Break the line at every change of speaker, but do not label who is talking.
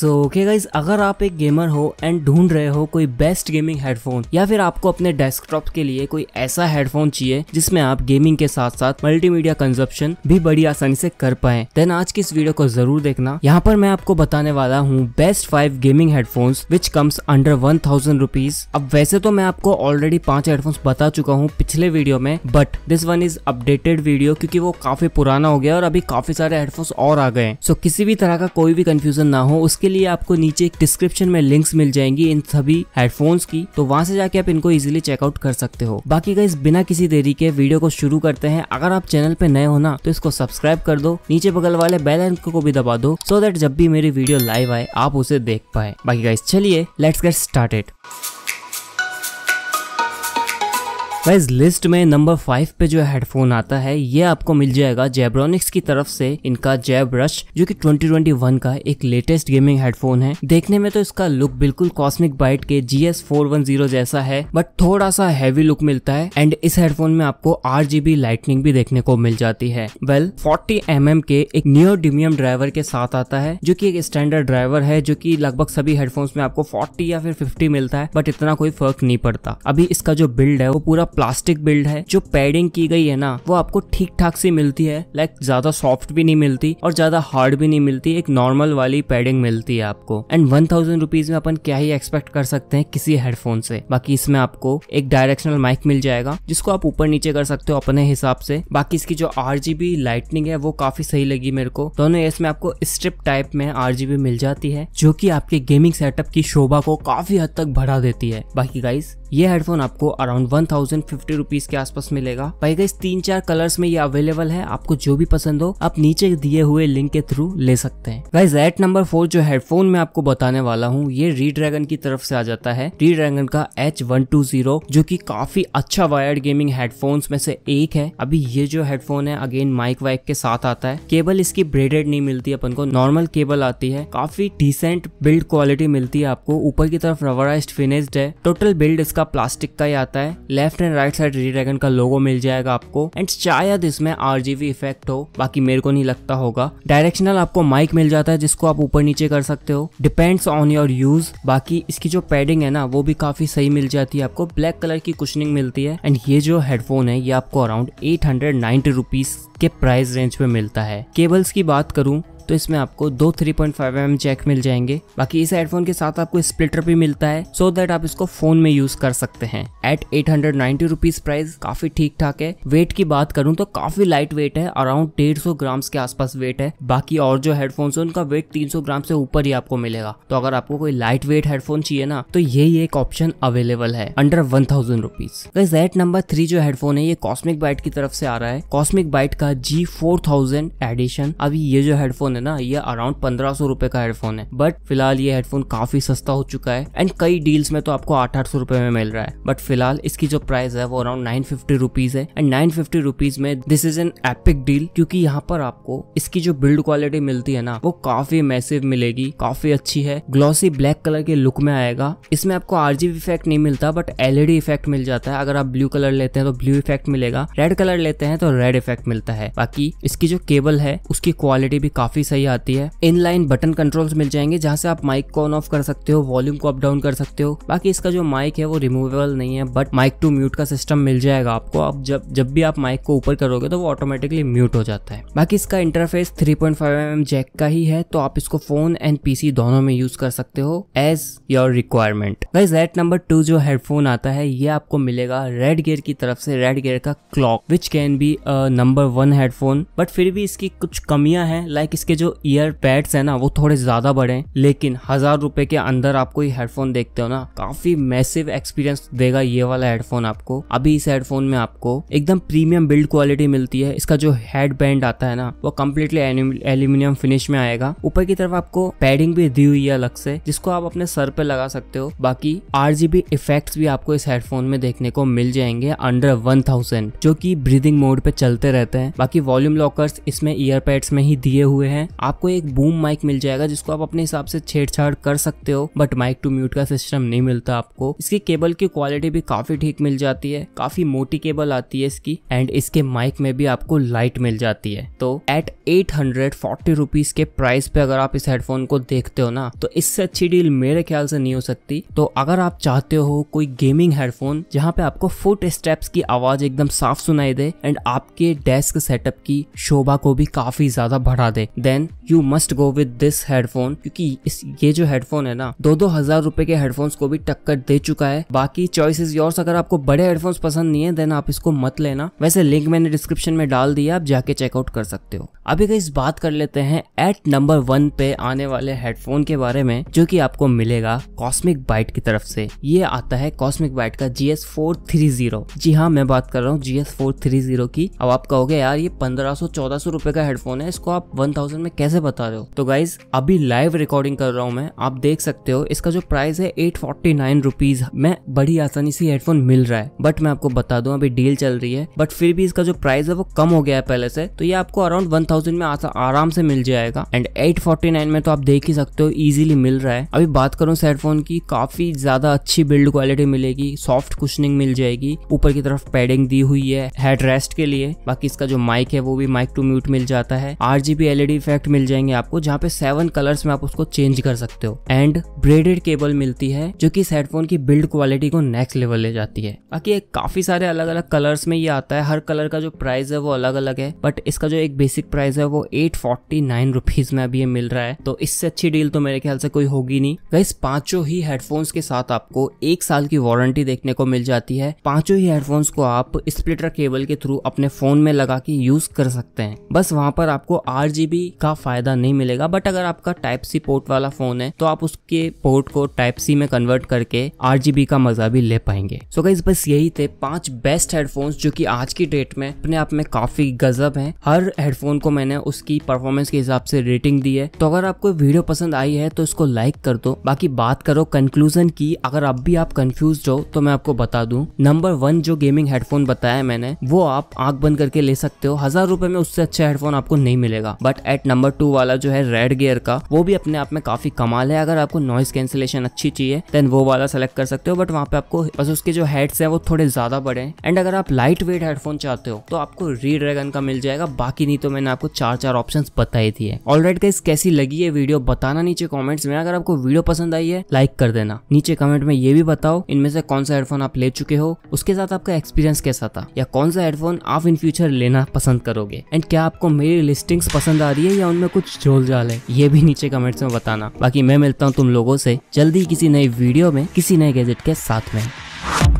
so okay guys अगर आप एक गेमर हो एंड ढूंढ रहे हो कोई बेस्ट गेमिंग हेडफोन या फिर आपको अपने डेस्कटॉप के लिए कोई ऐसा हेडफोन चाहिए जिसमें आप गेमिंग के साथ साथ मल्टीमीडिया कंजप्शन भी बड़ी आसानी से कर पाए देन आज की इस वीडियो को जरूर देखना यहाँ पर मैं आपको बताने वाला हूँ best five gaming headphones which comes under one thousand rupees अब वैसे तो मैं आपको ऑलरेडी पांच हेडफोन्स बता चुका हूँ पिछले वीडियो में but this one is updated video क्योंकि वो काफी पुराना हो गया और अभी काफी सारे हेडफोन्स और आ गए सो so, किसी भी तरह का कोई भी कंफ्यूजन ना हो उसके लिए आपको नीचे डिस्क्रिप्शन में लिंक्स मिल जाएंगी इन सभी हेडफोन्स की तो वहां से जाके आप इनको इजिली चेकआउट कर सकते हो बाकी गाइज बिना किसी देरी के वीडियो को शुरू करते हैं अगर आप चैनल पे नए हो ना तो इसको सब्सक्राइब कर दो नीचे बगल वाले बेल आइकन को भी दबा दो सो देट जब भी मेरी वीडियो लाइव आए आप उसे देख पाए बाकी गाइज चलिए लेट्स गेट स्टार्टेड इस लिस्ट में नंबर फाइव पे जो हेडफोन आता है ये आपको मिल जाएगा जेब्रोनिक्स की तरफ से इनका जेब रश जो कि 2021 का एक लेटेस्ट गेमिंग हेडफोन है देखने में तो इसका लुक बिल्कुल कॉस्मिक बाइट के जी एस जैसा है बट थोड़ा सा हैवी लुक मिलता है एंड इस हेडफोन में आपको आर लाइटनिंग भी देखने को मिल जाती है वेल फोर्टी एम के एक डिमियम ड्राइवर के साथ आता है जो की एक स्टैंडर्ड ड्राइवर है जो की लगभग सभी हेडफोन्स में आपको फोर्टी या फिर फिफ्टी मिलता है बट इतना कोई फर्क नहीं पड़ता अभी इसका जो बिल्ड है वो पूरा प्लास्टिक बिल्ड है जो पैडिंग की गई है ना वो आपको ठीक ठाक सी मिलती है लाइक ज्यादा सॉफ्ट भी नहीं मिलती और ज्यादा हार्ड भी नहीं मिलती एक नॉर्मल वाली पैडिंग मिलती है आपको एंड वन थाउजेंड रुपीज में अपन क्या ही एक्सपेक्ट कर सकते हैं किसी हेडफोन से बाकी इसमें आपको एक डायरेक्शनल माइक मिल जाएगा जिसको आप ऊपर नीचे कर सकते हो अपने हिसाब से बाकी इसकी जो आर लाइटनिंग है वो काफी सही लगी मेरे को दोनों इसमें आपको स्ट्रिप टाइप में आर मिल जाती है जो की आपके गेमिंग सेटअप की शोभा को काफी हद तक बढ़ा देती है बाकी गाइस ये हेडफोन आपको around one thousand fifty rupees के आसपास मिलेगा पाएगा इस तीन चार कलर्स में ये अवेलेबल है आपको जो भी पसंद हो आप नीचे दिए हुए लिंक के थ्रू ले सकते हैं गाइज एट नंबर फोर जो हेडफोन मैं आपको बताने वाला हूँ ये री ड्रैगन की तरफ से आ जाता है री ड्रैगन का एच वन टू जीरो जो की काफी अच्छा वायर्ड गेमिंग हेडफोन्स में से एक है अभी ये जो हेडफोन है अगेन माइक वाइक के साथ आता है केबल इसकी ब्रेडेड नहीं मिलती अपन को नॉर्मल केबल आती है काफी डिसेंट बिल्ड क्वालिटी मिलती है आपको ऊपर की तरफ रवराइज फिनिश्ड है टोटल बिल्ड इसका इसका प्लास्टिक का ही आता है left and right side Redragon का लोगो मिल जाएगा आपको एंड शायद इसमें आर इफेक्ट हो बाकी मेरे को नहीं लगता होगा डायरेक्शनल आपको माइक मिल जाता है जिसको आप ऊपर नीचे कर सकते हो डिपेंड्स ऑन योर यूज बाकी इसकी जो पैडिंग है ना वो भी काफी सही मिल जाती है आपको ब्लैक कलर की कुशनिंग मिलती है एंड ये जो हेडफोन है ये आपको अराउंड एट हंड्रेड के प्राइस रेंज में मिलता है केबल्स की बात करूं तो इसमें आपको दो three point five M jack मिल जाएंगे बाकी इस हेडफोन के साथ आपको स्प्लिटर भी मिलता है सो so दैट आप इसको फोन में यूज कर सकते हैं at eight hundred ninety rupees price काफी ठीक ठाक है वेट की बात करूँ तो काफी लाइट वेट है अराउंड डेढ़ सौ ग्राम के आसपास वेट है बाकी और जो हेडफोन है उनका वेट तीन सौ ग्राम से ऊपर ही आपको मिलेगा तो अगर आपको कोई लाइट वेट हेडफोन चाहिए ना तो यही एक ऑप्शन अवेलेबल है under one thousand rupees at number three जो हेडफोन है ये कॉस्मिक बाइट की तरफ से आ रहा है कॉस्मिक बाइट का जी फोर थाउजेंड एडिशन अभी ये जो हेडफोन है है ना ये अराउंड पंद्रह सौ रुपए का हेडफोन है बट फिलहाल ये हेडफोन काफी सस्ता हो चुका है एंड कई डील्स में तो आपको आठ आठ सौ रुपए में मिल रहा है बट फिलहाल इसकी जो प्राइस है वो अराउंड नाइन फिफ्टी रुपीज है एंड नाइन फिफ्टी रुपीज में this is an epic deal क्योंकि यहाँ पर आपको इसकी जो बिल्ड क्वालिटी मिलती है ना वो काफी मैसिव मिलेगी काफी अच्छी है ग्लॉसी ब्लैक कलर के लुक में आएगा इसमें आपको आरजीबी इफेक्ट नहीं मिलता बट एलईडी इफेक्ट मिल जाता है अगर आप ब्लू कलर लेते हैं तो ब्लू इफेक्ट मिलेगा रेड कलर लेते हैं तो रेड इफेक्ट मिलता है बाकी इसकी जो केबल है उसकी क्वालिटी भी काफी काफी सही आती है इन लाइन बटन कंट्रोल्स मिल जाएंगे जहाँ से आप माइक को ऑन ऑफ कर सकते हो वॉल्यूम को अप डाउन कर सकते हो बाकी इसका जो माइक है वो रिमूवेबल नहीं है बट माइक टू म्यूट का सिस्टम मिल जाएगा आपको आप जब जब भी आप माइक को ऊपर करोगे तो वो ऑटोमेटिकली म्यूट हो जाता है बाकी इसका इंटरफेस 3.5 पॉइंट mm जैक का ही है तो आप इसको फोन एंड पीसी दोनों में यूज कर सकते हो as your requirement guys at number two जो हेडफोन आता है ये आपको मिलेगा रेड गेयर की तरफ से रेड गेयर का cloak which can be number one headphone but फिर भी इसकी कुछ कमियां हैं लाइक इसके इसके जो ईयर पैड्स है ना वो थोड़े ज़्यादा बड़े हैं लेकिन हज़ार रुपए के अंदर आपको ये हेडफोन देखते हो ना काफ़ी मैसिव एक्सपीरियंस देगा ये वाला हेडफोन आपको अभी इस हेडफोन में आपको एकदम प्रीमियम बिल्ड क्वालिटी मिलती है इसका जो हेड बैंड आता है ना वो कम्प्लीटली एल्यूमिनियम फिनिश में आएगा ऊपर की तरफ आपको पैडिंग भी दी हुई है अलग से जिसको आप अपने सर पे लगा सकते हो बाकी आर इफेक्ट्स भी आपको इस हेडफोन में देखने को मिल जाएंगे अंडर वन थाउजेंड जो की ब्रीदिंग मोड पे चलते रहते हैं बाकी वॉल्यूम लॉकर्स इसमें ईयर पैड्स में ही दिए हुए हैं हैं आपको एक बूम माइक मिल जाएगा जिसको आप अपने हिसाब से छेड़छाड़ कर सकते हो बट माइक टू म्यूट का सिस्टम नहीं मिलता आपको इसकी केबल की क्वालिटी भी काफी ठीक मिल जाती है काफी मोटी केबल आती है इसकी एंड इसके माइक में भी आपको लाइट मिल जाती है तो at eight hundred forty rupees के प्राइस पे अगर आप इस हेडफोन को देखते हो ना तो इससे अच्छी डील मेरे ख्याल से नहीं हो सकती तो अगर आप चाहते हो कोई गेमिंग हेडफोन जहाँ पे आपको फुट स्टेप्स की आवाज एकदम साफ सुनाई दे एंड आपके डेस्क सेटअप की शोभा को भी काफी ज्यादा बढ़ा दे then you must go with this headphone क्योंकि इस ये जो हेडफोन है ना दो दो हजार रुपए के हेडफोन्स को भी टक्कर दे चुका है बाकी चॉइस इज योर्स अगर आपको बड़े हेडफोन्स पसंद नहीं है देन आप इसको मत लेना वैसे लिंक मैंने डिस्क्रिप्शन में डाल दिया आप जाके चेकआउट कर सकते हो अभी इस बात कर लेते हैं एट नंबर वन पे आने वाले हेडफोन के बारे में जो की आपको मिलेगा कॉस्मिक बाइट की तरफ से ये आता है कॉस्मिक बाइट का G S four three zero जी हाँ मैं बात कर रहा हूँ G S four three zero की अब आप कहोगे यार ये पंद्रह सौ चौदह सौ रुपए का हेडफोन है इसको आप वन थाउजेंड थाउजेंड में कैसे बता रहे हो तो गाइज अभी लाइव रिकॉर्डिंग कर रहा हूँ मैं आप देख सकते हो इसका जो प्राइस है एट फोर्टी नाइन रुपीज में बड़ी आसानी से हेडफोन मिल रहा है बट मैं आपको बता दू अभी डील चल रही है बट फिर भी इसका जो प्राइस है वो कम हो गया है पहले से तो ये आपको अराउंड वन थाउजेंड में आराम से मिल जाएगा एंड एट फोर्टी नाइन में तो आप देख ही सकते हो इजिली मिल रहा है अभी बात करूँ इस हेडफोन की काफी ज्यादा अच्छी बिल्ड क्वालिटी मिलेगी सॉफ्ट कुशनिंग मिल जाएगी ऊपर की तरफ पैडिंग दी हुई है हेड रेस्ट के लिए बाकी इसका जो माइक है वो भी माइक टू म्यूट मिल जाता है आरजीबी एलईडी इफेक्ट मिल जाएंगे आपको जहाँ पे सेवन कलर्स में आप उसको चेंज कर सकते हो एंड ब्रेडेड केबल मिलती है जो कि इस हेडफोन की बिल्ड क्वालिटी को नेक्स्ट लेवल ले जाती है बाकी काफी सारे अलग अलग कलर्स में ये आता है हर कलर का जो प्राइस है वो अलग अलग है बट इसका जो एक बेसिक प्राइस है वो एट फोर्टी नाइन रुपीज में अभी ये मिल रहा है तो इससे अच्छी डील तो मेरे ख्याल से कोई होगी नहीं गाइस पांचों ही हेडफोन्स के साथ आपको एक साल की वारंटी देखने को मिल जाती है पांचों ही हेडफोन्स को आप स्प्लिटर केबल के थ्रू अपने फोन में लगा के यूज कर सकते हैं बस वहां पर आपको आठ का फ़ायदा नहीं मिलेगा बट अगर आपका टाइप सी पोर्ट वाला फ़ोन है तो आप उसके पोर्ट को टाइप सी में कन्वर्ट करके आर का मज़ा भी ले पाएंगे सो गाइज बस यही थे पांच बेस्ट हेडफोन्स जो कि आज की डेट में अपने आप में काफ़ी गजब हैं हर हेडफोन को मैंने उसकी परफॉर्मेंस के हिसाब से रेटिंग दी है तो अगर आपको वीडियो पसंद आई है तो इसको लाइक कर दो बाकी बात करो कंक्लूजन की अगर अब भी आप कंफ्यूज हो तो मैं आपको बता दूं नंबर वन जो गेमिंग हेडफोन बताया मैंने वो आप आंख बंद करके ले सकते हो हजार रुपए में उससे अच्छा हेडफोन आपको नहीं मिलेगा बट एट नंबर टू वाला जो है रेड गियर का वो भी अपने आप में काफी कमाल है अगर आपको नॉइस कैंसिलेशन अच्छी चाहिए देन वो वाला सेलेक्ट कर सकते हो बट वहाँ पे आपको बस उसके जो हेड्स हैं वो थोड़े ज्यादा बड़े हैं एंड अगर आप लाइट वेट हेडफोन चाहते हो तो आपको री ड्रैगन का मिल जाएगा बाकी नहीं तो मैंने आपको चार चार ऑप्शन बताई थी ऑलरेड गाइस कैसी लगी है वीडियो बताना नीचे कॉमेंट्स में अगर आपको वीडियो पसंद आई है लाइक कर देना नीचे कमेंट में ये भी बताओ इनमें से कौन सा हेडफोन आप ले चुके हो उसके साथ आपका एक्सपीरियंस कैसा था या कौन सा हेडफोन आप इन फ्यूचर लेना पसंद करोगे एंड क्या आपको मेरी लिस्टिंग्स पसंद आ रही है या उनमें कुछ झोलझाल है ये भी नीचे कमेंट्स में बताना बाकी मैं मिलता हूँ तुम लोगों से जल्दी किसी नई वीडियो में किसी नए गैजेट के साथ में